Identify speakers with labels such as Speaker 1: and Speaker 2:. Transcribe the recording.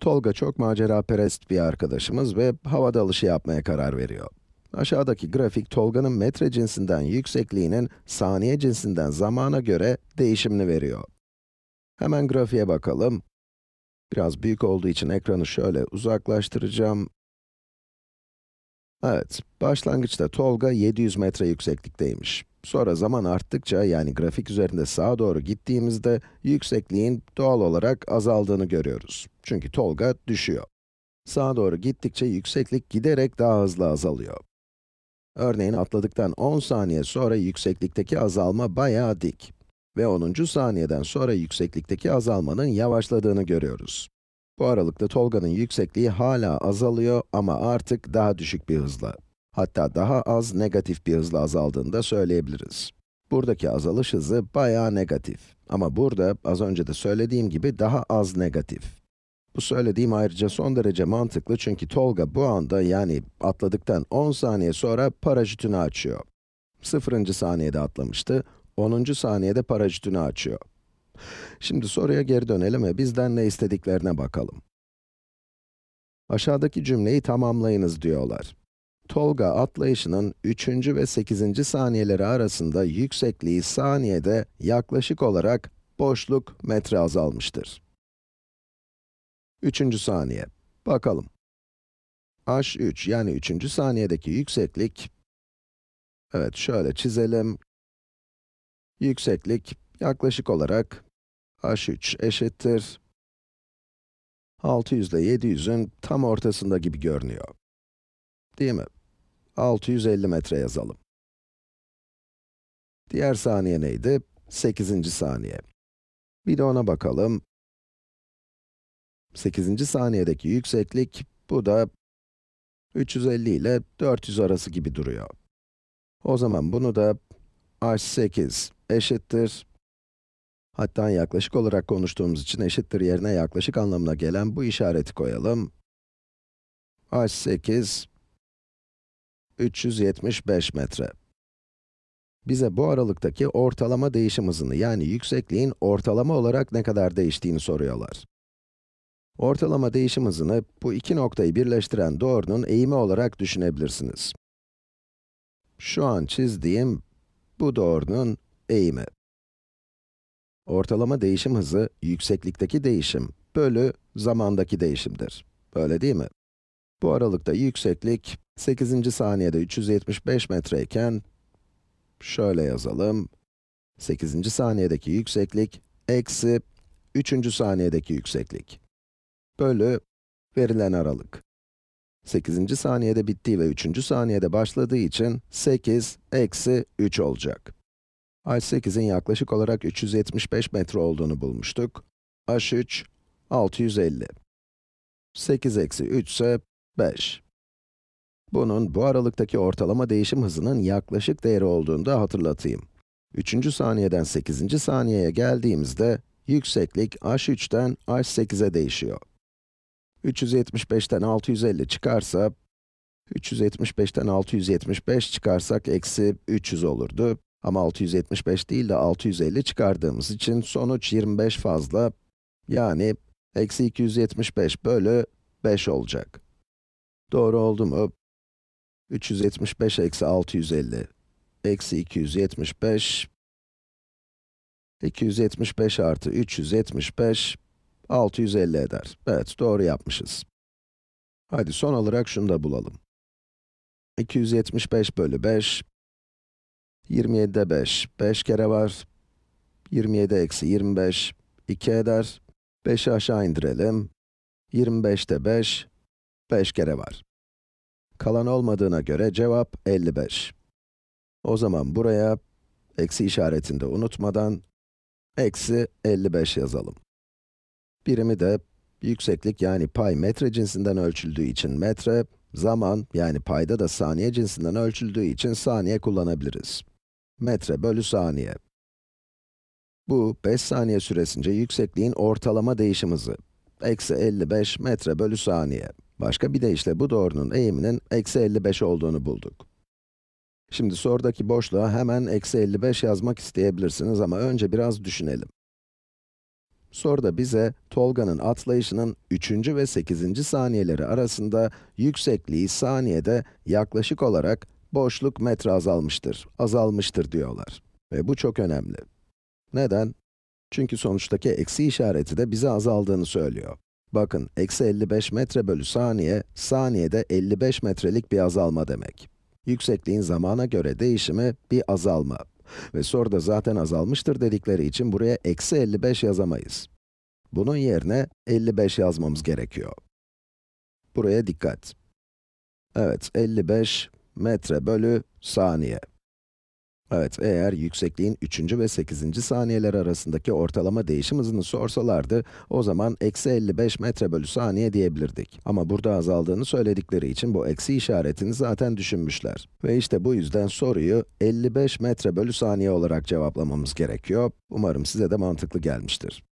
Speaker 1: Tolga çok macera perest bir arkadaşımız ve hava dalışı yapmaya karar veriyor. Aşağıdaki grafik Tolga'nın metre cinsinden yüksekliğinin saniye cinsinden zamana göre değişimini veriyor. Hemen grafiğe bakalım. Biraz büyük olduğu için ekranı şöyle uzaklaştıracağım. Evet, başlangıçta Tolga 700 metre yükseklikteymiş. Sonra zaman arttıkça, yani grafik üzerinde sağa doğru gittiğimizde, yüksekliğin doğal olarak azaldığını görüyoruz. Çünkü Tolga düşüyor. Sağa doğru gittikçe yükseklik giderek daha hızlı azalıyor. Örneğin atladıktan 10 saniye sonra yükseklikteki azalma bayağı dik. Ve 10. saniyeden sonra yükseklikteki azalmanın yavaşladığını görüyoruz. Bu aralıkta Tolga'nın yüksekliği hala azalıyor ama artık daha düşük bir hızla. Hatta daha az negatif bir hızla azaldığını da söyleyebiliriz. Buradaki azalış hızı bayağı negatif. Ama burada, az önce de söylediğim gibi daha az negatif. Bu söylediğim ayrıca son derece mantıklı çünkü Tolga bu anda yani atladıktan 10 saniye sonra paraşütünü açıyor. 0. saniyede atlamıştı, 10. saniyede paraşütünü açıyor. Şimdi soruya geri dönelim ve bizden ne istediklerine bakalım. Aşağıdaki cümleyi tamamlayınız diyorlar. Tolga atlayışının 3. ve 8. saniyeleri arasında yüksekliği saniyede yaklaşık olarak boşluk metre azalmıştır. Üçüncü saniye. Bakalım. h3 yani üçüncü saniyedeki yükseklik, evet şöyle çizelim. Yükseklik yaklaşık olarak h3 eşittir 600 ile 700'ün tam ortasında gibi görünüyor. Değil mi? 650 metre yazalım. Diğer saniye neydi? 8. saniye. Bir de ona bakalım. 8. saniyedeki yükseklik, bu da 350 ile 400 arası gibi duruyor. O zaman bunu da h8 eşittir, hatta yaklaşık olarak konuştuğumuz için eşittir yerine yaklaşık anlamına gelen bu işareti koyalım. h8 375 metre. Bize bu aralıktaki ortalama değişim hızını yani yüksekliğin ortalama olarak ne kadar değiştiğini soruyorlar. Ortalama değişim hızını bu iki noktayı birleştiren doğrunun eğimi olarak düşünebilirsiniz. Şu an çizdiğim bu doğrunun eğimi. Ortalama değişim hızı yükseklikteki değişim bölü zamandaki değişimdir. Öyle değil mi? Bu aralıkta yükseklik 8. saniyede 375 metre iken şöyle yazalım. 8. saniyedeki yükseklik eksi 3. saniyedeki yükseklik bölü verilen aralık. 8. saniyede bittiği ve 3. saniyede başladığı için 8 eksi 3 olacak. H8'in yaklaşık olarak 375 metre olduğunu bulmuştuk. H3, 650. 8 eksi 3 ise 5. Bunun bu aralıktaki ortalama değişim hızının yaklaşık değeri olduğunu da hatırlatayım. 3. saniyeden 8. saniyeye geldiğimizde yükseklik h3'ten h8'e değişiyor. 375'ten 650 çıkarsa, 375'ten 675 çıkarsak eksi 300 olurdu. Ama 675 değil de 650 çıkardığımız için sonuç 25 fazla, yani eksi 275 bölü 5 olacak. Doğru oldu mu? 375 eksi 650, eksi 275, 275 artı 375, 650 eder. Evet, doğru yapmışız. Hadi son olarak şunu da bulalım. 275 bölü 5, 27'de 5, 5 kere var. 27 eksi 25, 2 eder. 5'i aşağı indirelim. 25'te 5, 5 kere var. Kalan olmadığına göre cevap 55. O zaman buraya, eksi işaretini de unutmadan, eksi 55 yazalım. Birimi de yükseklik yani pay metre cinsinden ölçüldüğü için metre, zaman yani payda da saniye cinsinden ölçüldüğü için saniye kullanabiliriz. Metre bölü saniye. Bu, 5 saniye süresince yüksekliğin ortalama değişim hızı. Eksi 55 metre bölü saniye. Başka bir deyişle bu doğrunun eğiminin eksi 55 olduğunu bulduk. Şimdi sorudaki boşluğa hemen eksi 55 yazmak isteyebilirsiniz ama önce biraz düşünelim. Soruda bize Tolga'nın atlayışının 3. ve 8. saniyeleri arasında yüksekliği saniyede yaklaşık olarak boşluk metre azalmıştır, azalmıştır diyorlar. Ve bu çok önemli. Neden? Çünkü sonuçtaki eksi işareti de bize azaldığını söylüyor. Bakın, eksi 55 metre bölü saniye, saniyede 55 metrelik bir azalma demek. Yüksekliğin zamana göre değişimi bir azalma. Ve soruda zaten azalmıştır dedikleri için buraya eksi 55 yazamayız. Bunun yerine 55 yazmamız gerekiyor. Buraya dikkat. Evet, 55 metre bölü saniye. Evet, eğer yüksekliğin 3. ve 8. saniyeler arasındaki ortalama değişim hızını sorsalardı, o zaman eksi 55 metre bölü saniye diyebilirdik. Ama burada azaldığını söyledikleri için bu eksi işaretini zaten düşünmüşler. Ve işte bu yüzden soruyu 55 metre bölü saniye olarak cevaplamamız gerekiyor. Umarım size de mantıklı gelmiştir.